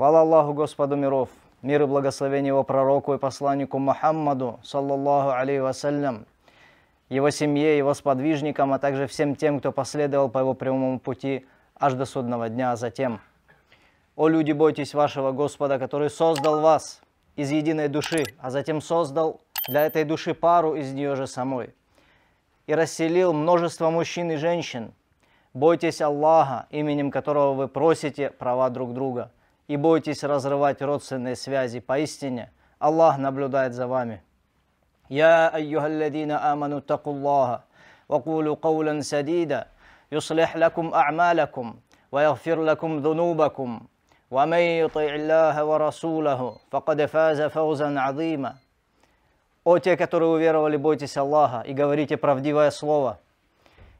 Хвала Аллаху Господу миров, мир и благословение его пророку и посланнику Мухаммаду, саллаллаху алейхи вассалям, его семье, его сподвижникам, а также всем тем, кто последовал по его прямому пути аж до судного дня, а затем. О люди, бойтесь вашего Господа, который создал вас из единой души, а затем создал для этой души пару из нее же самой и расселил множество мужчин и женщин. Бойтесь Аллаха, именем которого вы просите права друг друга – и бойтесь разрывать родственные связи. Поистине, Аллах наблюдает за вами. يا أيها الذين آمنوا اتقوا الله وقولوا قولا سديدا يصلح لكم أعمالكم ويغفر لكم ذنوبكم ومن يطع الله ورسوله فقد فاز فوزا عظيما О те, которые уверовали, бойтесь Аллаха и говорите правдивое слово.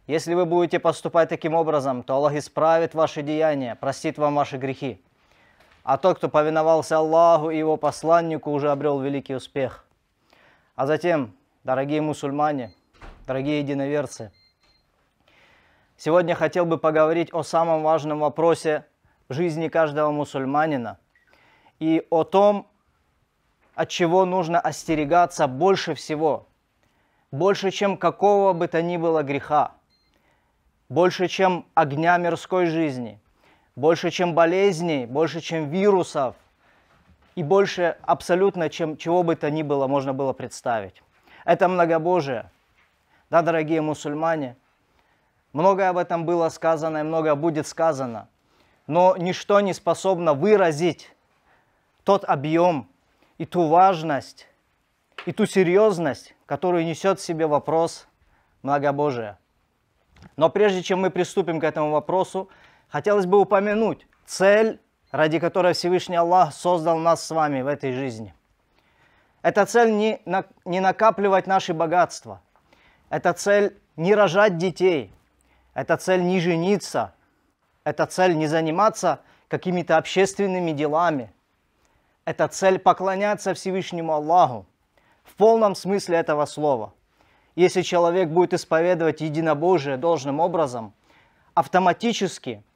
Если вы будете поступать таким образом, то Аллах исправит ваши деяния, простит вам ваши грехи. А тот, кто повиновался Аллаху и его посланнику, уже обрел великий успех. А затем, дорогие мусульмане, дорогие единоверцы, сегодня хотел бы поговорить о самом важном вопросе жизни каждого мусульманина и о том, от чего нужно остерегаться больше всего, больше, чем какого бы то ни было греха, больше, чем огня мирской жизни – больше, чем болезней, больше, чем вирусов и больше абсолютно, чем чего бы то ни было можно было представить. Это многобожие. Да, дорогие мусульмане, многое об этом было сказано и многое будет сказано, но ничто не способно выразить тот объем и ту важность, и ту серьезность, которую несет в себе вопрос многобожия. Но прежде чем мы приступим к этому вопросу, хотелось бы упомянуть цель, ради которой Всевышний Аллах создал нас с вами в этой жизни. Эта цель не, на, не накапливать наши богатства. Эта цель не рожать детей. Эта цель не жениться. Эта цель не заниматься какими-то общественными делами. Это цель поклоняться Всевышнему Аллаху в полном смысле этого слова. Если человек будет исповедовать единобожие должным образом, автоматически –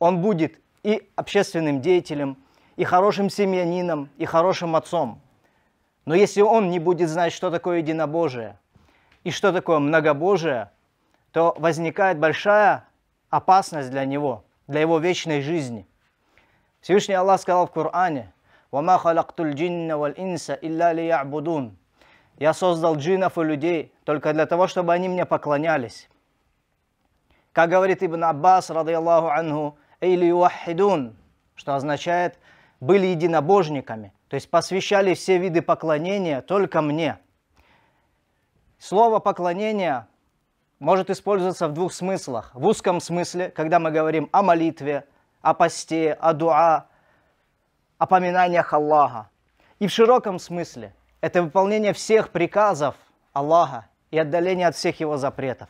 он будет и общественным деятелем, и хорошим семьянином, и хорошим отцом. Но если он не будет знать, что такое единобожие и что такое многобожие, то возникает большая опасность для него, для его вечной жизни. Всевышний Аллах сказал в Коране, «Вама халактуль джинна валь инса илля ли ябудун». Я создал джинов и людей только для того, чтобы они мне поклонялись. Как говорит Ибн Аббас, ради Аллаху анху, или юахидун, что означает «были единобожниками», то есть посвящали все виды поклонения только мне. Слово «поклонение» может использоваться в двух смыслах. В узком смысле, когда мы говорим о молитве, о посте, о дуа, о поминаниях Аллаха. И в широком смысле это выполнение всех приказов Аллаха и отдаление от всех его запретов.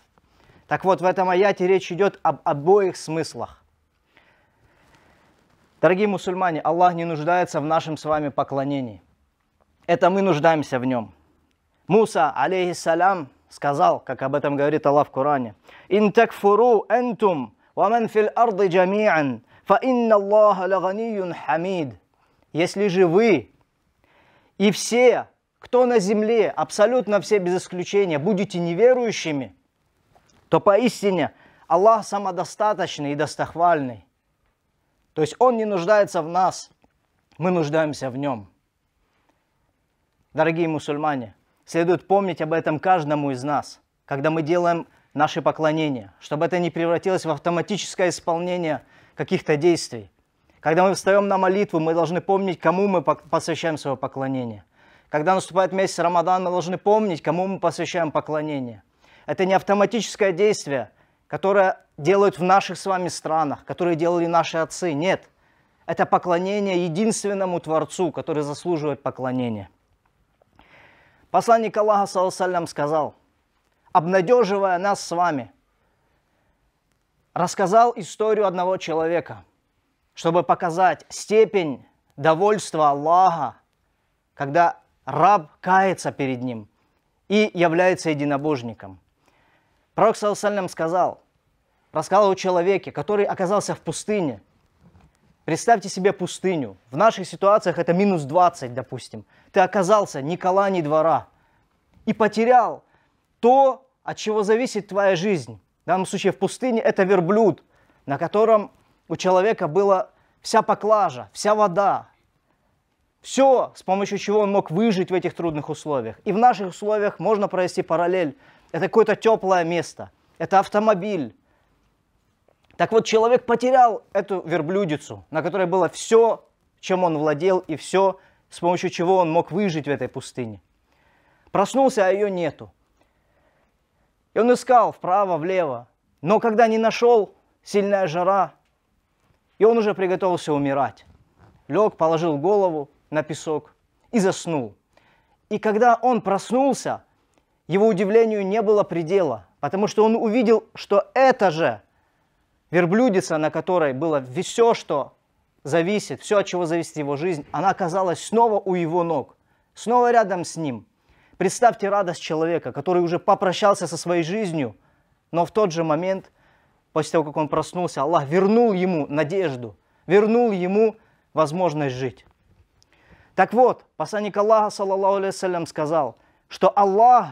Так вот, в этом аяте речь идет об обоих смыслах. Дорогие мусульмане, Аллах не нуждается в нашем с вами поклонении. Это мы нуждаемся в нем. Муса, алейхиссалям, сказал, как об этом говорит Аллах в Коране, «Ин такфуру энтум, ваман фил арды джамиан, фа инна Аллаха лаганиюн хамид». Если же вы и все, кто на земле, абсолютно все без исключения, будете неверующими, то поистине Аллах самодостаточный и достохвальный. То есть Он не нуждается в нас, мы нуждаемся в Нем. Дорогие мусульмане, следует помнить об этом каждому из нас, когда мы делаем наши поклонения, чтобы это не превратилось в автоматическое исполнение каких-то действий. Когда мы встаем на молитву, мы должны помнить, кому мы посвящаем свое поклонение. Когда наступает месяц Рамадан, мы должны помнить, кому мы посвящаем поклонение. Это не автоматическое действие – которое делают в наших с вами странах, которые делали наши отцы. Нет. Это поклонение единственному Творцу, который заслуживает поклонения. Посланник Аллаха, саллам, сказал, обнадеживая нас с вами, рассказал историю одного человека, чтобы показать степень довольства Аллаха, когда раб кается перед ним и является единобожником – Пророк Саусалям сказал, рассказал о человеке, который оказался в пустыне. Представьте себе пустыню. В наших ситуациях это минус 20, допустим. Ты оказался ни кола, ни двора. И потерял то, от чего зависит твоя жизнь. В данном случае в пустыне это верблюд, на котором у человека была вся поклажа, вся вода, все, с помощью чего он мог выжить в этих трудных условиях. И в наших условиях можно провести параллель, это какое-то теплое место, это автомобиль. Так вот, человек потерял эту верблюдицу, на которой было все, чем он владел, и все, с помощью чего он мог выжить в этой пустыне. Проснулся, а ее нету. И он искал вправо-влево, но когда не нашел, сильная жара, и он уже приготовился умирать. Лег, положил голову на песок и заснул. И когда он проснулся, его удивлению не было предела, потому что он увидел, что это же верблюдица, на которой было все, что зависит, все, от чего зависит его жизнь, она оказалась снова у его ног, снова рядом с ним. Представьте радость человека, который уже попрощался со своей жизнью, но в тот же момент, после того, как он проснулся, Аллах вернул ему надежду, вернул ему возможность жить. Так вот, посланник Аллаха, саллаллаху алейсалям, сказал, что Аллах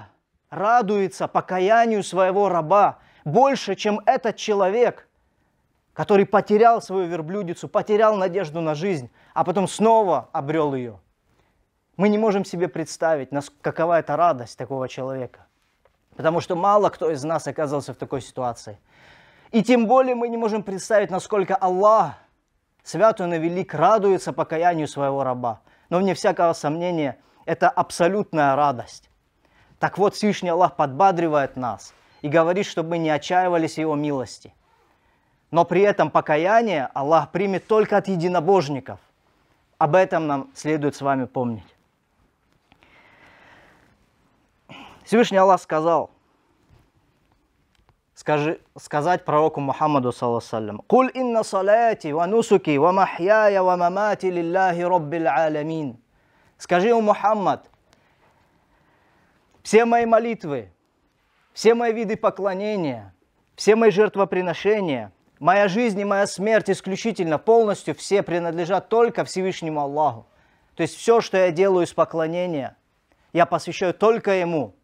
радуется покаянию своего раба больше, чем этот человек, который потерял свою верблюдицу, потерял надежду на жизнь, а потом снова обрел ее. Мы не можем себе представить, какова это радость такого человека. Потому что мало кто из нас оказался в такой ситуации. И тем более мы не можем представить, насколько Аллах, свят он и велик, радуется покаянию своего раба. Но вне всякого сомнения, это абсолютная радость. Так вот, Всевышний Аллах подбадривает нас и говорит, чтобы мы не отчаивались Его милости. Но при этом покаяние Аллах примет только от единобожников. Об этом нам следует с вами помнить. Всевышний Аллах сказал, скажи, сказать пророку Мухаммаду, саллассалям, «Куль инна салати ва нусуки ва махьяя ва мамати лиллахи роббил алямин». Скажи, о Мухаммад, все мои молитвы, все мои виды поклонения, все мои жертвоприношения, моя жизнь и моя смерть исключительно, полностью все принадлежат только Всевышнему Аллаху. То есть все, что я делаю из поклонения, я посвящаю только Ему.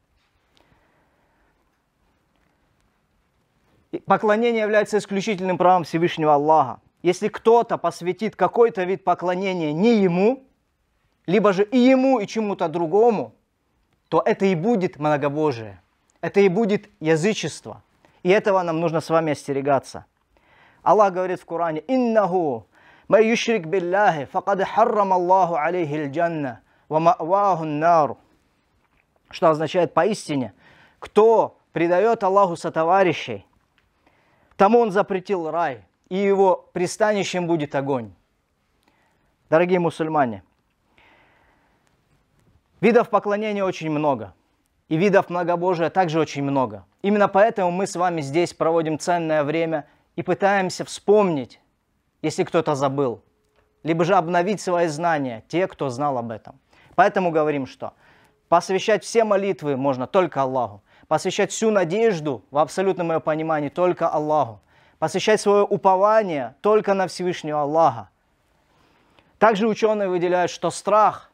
Поклонение является исключительным правом Всевышнего Аллаха. Если кто-то посвятит какой-то вид поклонения не Ему, либо же и Ему, и чему-то другому – то это и будет многобожие, это и будет язычество. И этого нам нужно с вами остерегаться. Аллах говорит в Коране, «Иннаху майюшрик юшрик билляхи, факад харрам Аллаху алейхи джанна, ва ма'ваху нару». Что означает поистине, кто предает Аллаху сотоварищей, тому он запретил рай, и его пристанищем будет огонь. Дорогие мусульмане, Видов поклонения очень много. И видов многобожия также очень много. Именно поэтому мы с вами здесь проводим ценное время и пытаемся вспомнить, если кто-то забыл, либо же обновить свои знания, те, кто знал об этом. Поэтому говорим, что посвящать все молитвы можно только Аллаху, посвящать всю надежду в абсолютном ее понимании только Аллаху, посвящать свое упование только на Всевышнего Аллаха. Также ученые выделяют, что страх –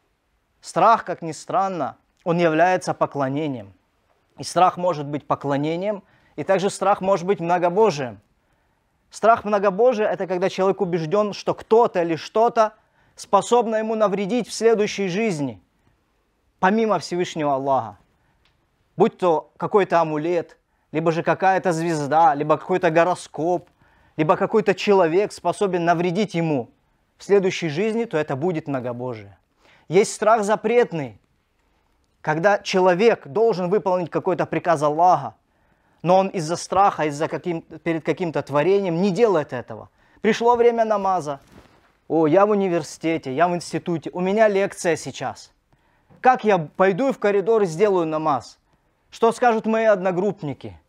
Страх, как ни странно, он является поклонением. И страх может быть поклонением, и также страх может быть многобожием. Страх многобожия – это когда человек убежден, что кто-то или что-то способно ему навредить в следующей жизни, помимо Всевышнего Аллаха. Будь то какой-то амулет, либо же какая-то звезда, либо какой-то гороскоп, либо какой-то человек способен навредить ему в следующей жизни, то это будет многобожие. Есть страх запретный, когда человек должен выполнить какой-то приказ Аллаха, но он из-за страха, из-за каким, перед каким-то творением не делает этого. Пришло время намаза. О, я в университете, я в институте, у меня лекция сейчас. Как я пойду в коридор и сделаю намаз? Что скажут мои одногруппники?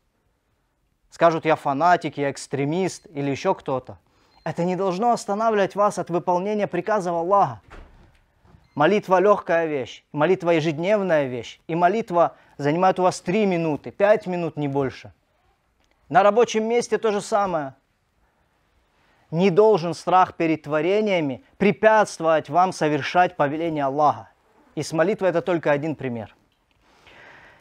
Скажут, я фанатик, я экстремист или еще кто-то. Это не должно останавливать вас от выполнения приказов Аллаха. Молитва – легкая вещь, молитва – ежедневная вещь, и молитва занимает у вас 3 минуты, 5 минут, не больше. На рабочем месте то же самое. Не должен страх перед творениями препятствовать вам совершать повеление Аллаха. И с молитвой это только один пример.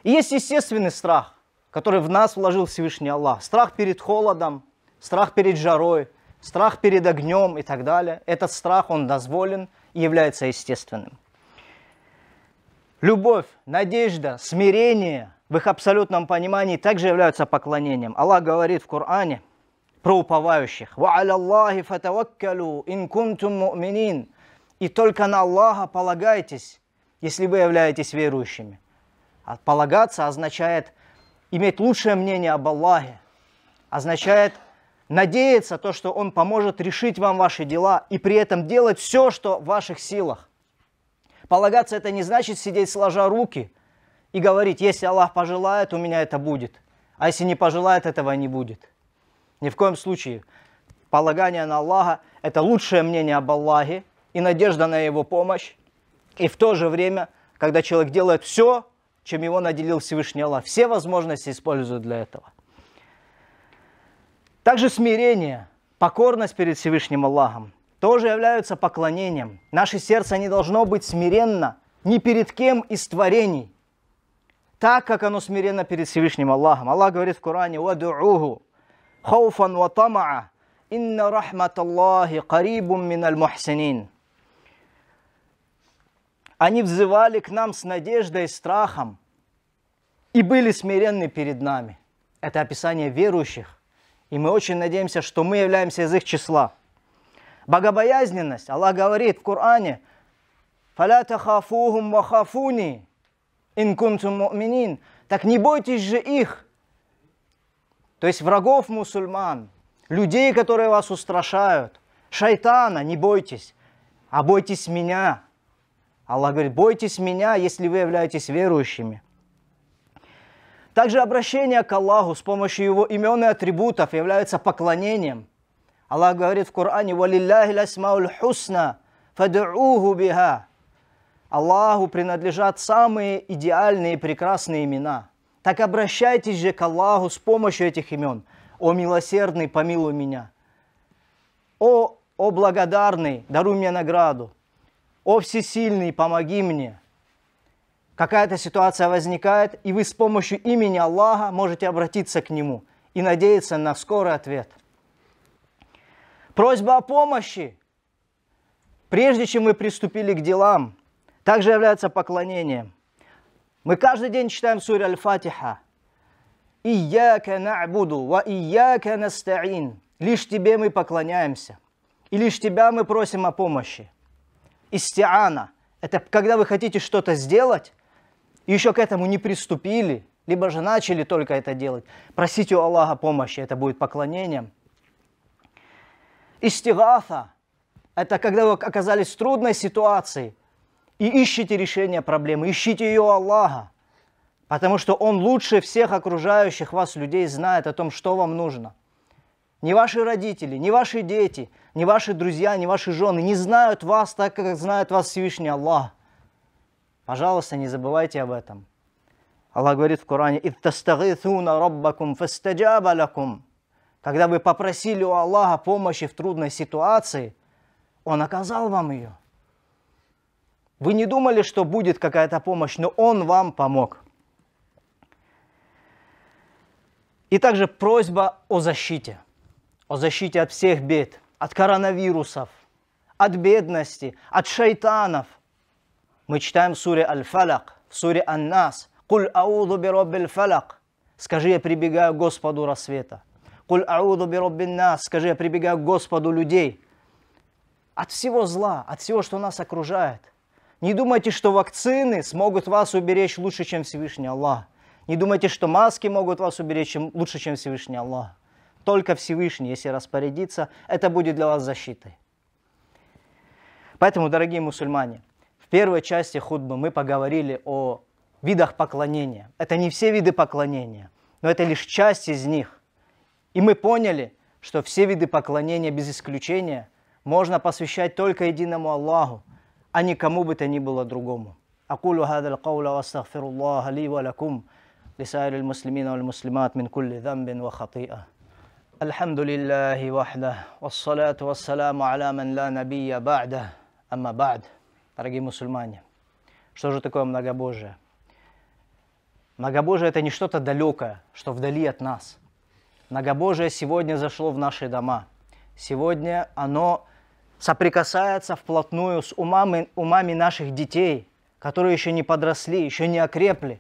И есть естественный страх, который в нас вложил Всевышний Аллах. Страх перед холодом, страх перед жарой, страх перед огнем и так далее. Этот страх, он дозволен – является естественным. Любовь, надежда, смирение в их абсолютном понимании также являются поклонением. Аллах говорит в Коране про уповающих. И только на Аллаха полагайтесь, если вы являетесь верующими. А полагаться означает иметь лучшее мнение об Аллахе, означает надеяться, то, что Он поможет решить вам ваши дела и при этом делать все, что в ваших силах. Полагаться это не значит сидеть сложа руки и говорить, если Аллах пожелает, у меня это будет, а если не пожелает, этого не будет. Ни в коем случае. Полагание на Аллаха – это лучшее мнение об Аллахе и надежда на Его помощь. И в то же время, когда человек делает все, чем его наделил Всевышний Аллах, все возможности используют для этого – также смирение, покорность перед Всевышним Аллахом тоже являются поклонением. Наше сердце не должно быть смиренно ни перед кем из творений, так как оно смиренно перед Всевышним Аллахом. Аллах говорит в Коране, «Ваду'уху хауфан ва тамаа, инна рахмат Аллахи карибум миналь мухсинин». Они взывали к нам с надеждой и страхом и были смиренны перед нами. Это описание верующих. И мы очень надеемся, что мы являемся из их числа. Богобоязненность, Аллах говорит в Коране, «Фаля тахафухум вахафуни, инкунтум Так не бойтесь же их, то есть врагов мусульман, людей, которые вас устрашают, шайтана, не бойтесь, а бойтесь меня. Аллах говорит, бойтесь меня, если вы являетесь верующими. Также обращение к Аллаху с помощью его имен и атрибутов является поклонением. Аллах говорит в Коране «Валилляхи ласмауль хусна, фадууху биха». Аллаху принадлежат самые идеальные и прекрасные имена. Так обращайтесь же к Аллаху с помощью этих имен. «О милосердный, помилуй меня». «О, о благодарный, даруй мне награду». «О всесильный, помоги мне». Какая-то ситуация возникает, и вы с помощью имени Аллаха можете обратиться к Нему и надеяться на скорый ответ. Просьба о помощи, прежде чем мы приступили к делам, также является поклонением. Мы каждый день читаем суре Аль-Фатиха. «Ияка на'буду, ва ияка настаин». Лишь Тебе мы поклоняемся, и лишь Тебя мы просим о помощи. Истиана – это когда вы хотите что-то сделать, еще к этому не приступили, либо же начали только это делать, просите у Аллаха помощи, это будет поклонением. Истигафа – это когда вы оказались в трудной ситуации и ищете решение проблемы, ищите ее у Аллаха, потому что Он лучше всех окружающих вас людей знает о том, что вам нужно. Ни ваши родители, ни ваши дети, ни ваши друзья, ни ваши жены не знают вас так, как знает вас Всевышний Аллах – Пожалуйста, не забывайте об этом. Аллах говорит в Коране, «Иттастагитhuна раббакум фастаджаба лакум». Когда вы попросили у Аллаха помощи в трудной ситуации, Он оказал вам ее. Вы не думали, что будет какая-то помощь, но Он вам помог. И также просьба о защите. О защите от всех бед, от коронавирусов, от бедности, от шайтанов – мы читаем в суре Аль-Фалак, в суре Ан-Нас. «Куль ауду бироббиль фалак». Скажи, я прибегаю к Господу рассвета. «Куль ауду бироббин нас». Скажи, я прибегаю к Господу людей. От всего зла, от всего, что нас окружает. Не думайте, что вакцины смогут вас уберечь лучше, чем Всевышний Аллах. Не думайте, что маски могут вас уберечь лучше, чем Всевышний Аллах. Только Всевышний, если распорядиться, это будет для вас защитой. Поэтому, дорогие мусульмане, первой части худбы мы поговорили о видах поклонения. Это не все виды поклонения, но это лишь часть из них. И мы поняли, что все виды поклонения без исключения можно посвящать только единому Аллаху, а не кому бы то ни было другому. أقول هذا القول واستغفر الله لي ولكم لسائر المسلمين والمسلمات من كل ذنب وخطيئة الحمد لله وحده والصلاة والسلام على من لا نبي بعده أما بعد дорогие мусульмане. Что же такое многобожие? Многобожие – это не что-то далекое, что вдали от нас. Многобожие сегодня зашло в наши дома. Сегодня оно соприкасается вплотную с умами, умами наших детей, которые еще не подросли, еще не окрепли.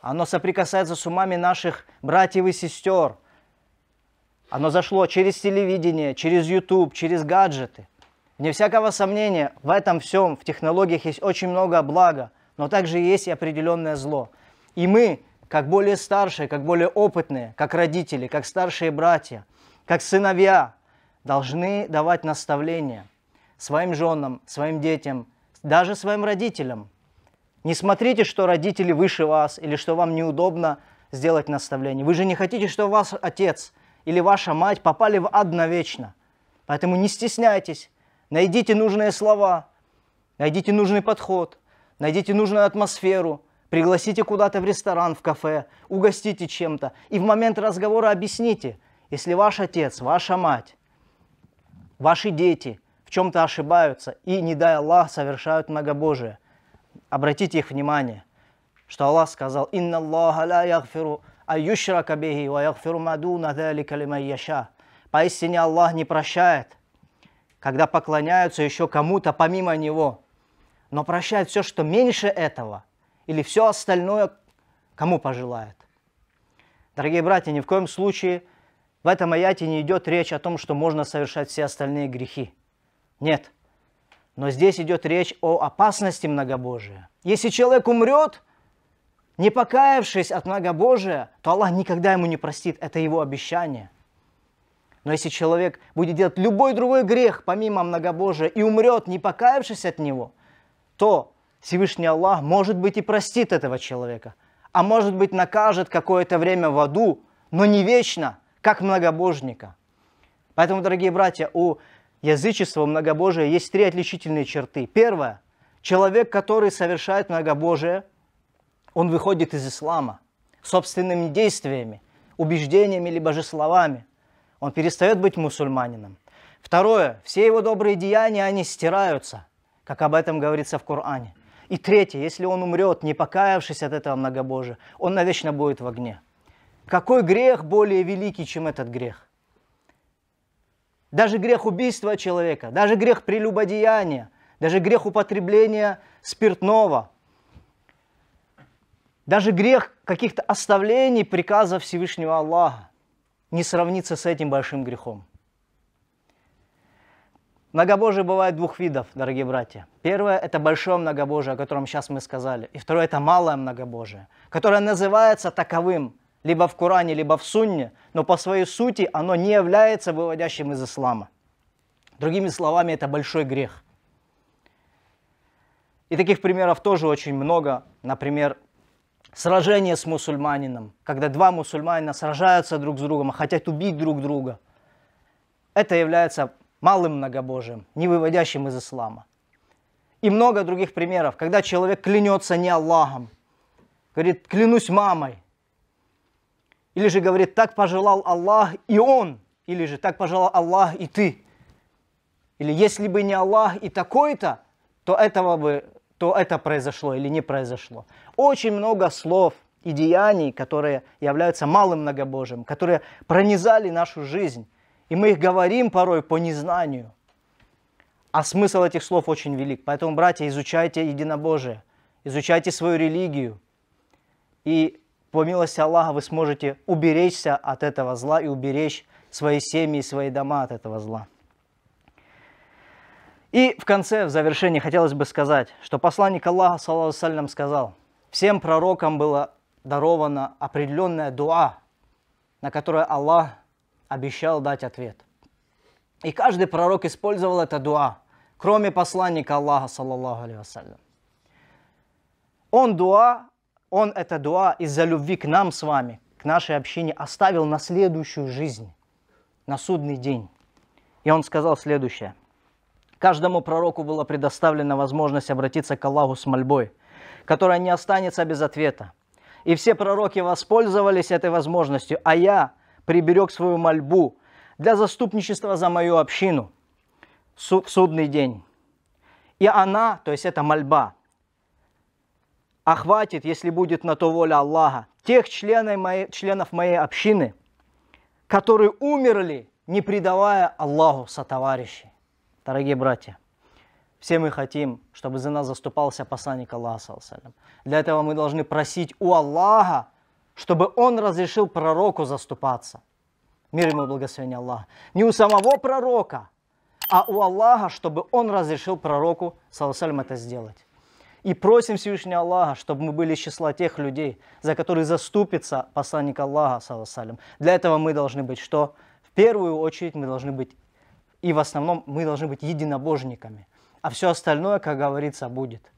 Оно соприкасается с умами наших братьев и сестер. Оно зашло через телевидение, через YouTube, через гаджеты – Вне всякого сомнения, в этом всем, в технологиях есть очень много блага, но также есть и определенное зло. И мы, как более старшие, как более опытные, как родители, как старшие братья, как сыновья, должны давать наставления своим женам, своим детям, даже своим родителям. Не смотрите, что родители выше вас или что вам неудобно сделать наставление. Вы же не хотите, чтобы ваш отец или ваша мать попали в ад навечно. Поэтому не стесняйтесь Найдите нужные слова, найдите нужный подход, найдите нужную атмосферу, пригласите куда-то в ресторан, в кафе, угостите чем-то и в момент разговора объясните, если ваш отец, ваша мать, ваши дети в чем-то ошибаются и, не дай Аллах, совершают многобожие, обратите их внимание, что Аллах сказал «Инна Аллаха ля ягфиру аюшрака бихи ва ягфиру мадуна залика лимайяша». Поистине Аллах не прощает – когда поклоняются еще кому-то помимо Него, но прощает все, что меньше этого, или все остальное, кому пожелает. Дорогие братья, ни в коем случае в этом аяте не идет речь о том, что можно совершать все остальные грехи. Нет. Но здесь идет речь о опасности многобожия. Если человек умрет, не покаявшись от многобожия, то Аллах никогда ему не простит. Это его обещание. Но если человек будет делать любой другой грех, помимо многобожия, и умрет, не покаявшись от него, то Всевышний Аллах, может быть, и простит этого человека, а может быть, накажет какое-то время в аду, но не вечно, как многобожника. Поэтому, дорогие братья, у язычества, у многобожия есть три отличительные черты. Первое. Человек, который совершает многобожие, он выходит из ислама собственными действиями, убеждениями либо же словами – он перестает быть мусульманином. Второе, все его добрые деяния, они стираются, как об этом говорится в Коране. И третье, если он умрет, не покаявшись от этого многобожия, он навечно будет в огне. Какой грех более великий, чем этот грех? Даже грех убийства человека, даже грех прелюбодеяния, даже грех употребления спиртного, даже грех каких-то оставлений приказа Всевышнего Аллаха не сравнится с этим большим грехом. Многобожие бывает двух видов, дорогие братья. Первое – это большое многобожие, о котором сейчас мы сказали. И второе – это малое многобожие, которое называется таковым либо в Коране, либо в Сунне, но по своей сути оно не является выводящим из ислама. Другими словами, это большой грех. И таких примеров тоже очень много. Например, сражение с мусульманином, когда два мусульманина сражаются друг с другом, а хотят убить друг друга, это является малым многобожием, не выводящим из ислама. И много других примеров, когда человек клянется не Аллахом, говорит, клянусь мамой, или же говорит, так пожелал Аллах и он, или же так пожелал Аллах и ты, или если бы не Аллах и такой-то, то этого бы что это произошло или не произошло. Очень много слов и деяний, которые являются малым многобожием, которые пронизали нашу жизнь. И мы их говорим порой по незнанию. А смысл этих слов очень велик. Поэтому, братья, изучайте единобожие, изучайте свою религию. И по милости Аллаха вы сможете уберечься от этого зла и уберечь свои семьи и свои дома от этого зла. И в конце, в завершении, хотелось бы сказать, что посланник Аллаха, саллаху сказал, всем пророкам было даровано определенная дуа, на которую Аллах обещал дать ответ. И каждый пророк использовал это дуа, кроме посланника Аллаха, саллаху алейхи Он дуа, он это дуа из-за любви к нам с вами, к нашей общине, оставил на следующую жизнь, на судный день. И он сказал следующее – Каждому пророку была предоставлена возможность обратиться к Аллаху с мольбой, которая не останется без ответа. И все пророки воспользовались этой возможностью, а я приберег свою мольбу для заступничества за мою общину в судный день. И она, то есть эта мольба, охватит, если будет на то воля Аллаха, тех членов моей, членов моей общины, которые умерли, не предавая Аллаху сотоварищей. Дорогие братья, все мы хотим, чтобы за нас заступался посланник Аллаха. Для этого мы должны просить у Аллаха, чтобы он разрешил пророку заступаться. Мир ему и благословение Аллаха. Не у самого пророка, а у Аллаха, чтобы он разрешил пророку, саллаху это сделать. И просим Всевышнего Аллаха, чтобы мы были из числа тех людей, за которые заступится посланник Аллаха, саллаху Для этого мы должны быть что? В первую очередь мы должны быть и в основном мы должны быть единобожниками. А все остальное, как говорится, будет.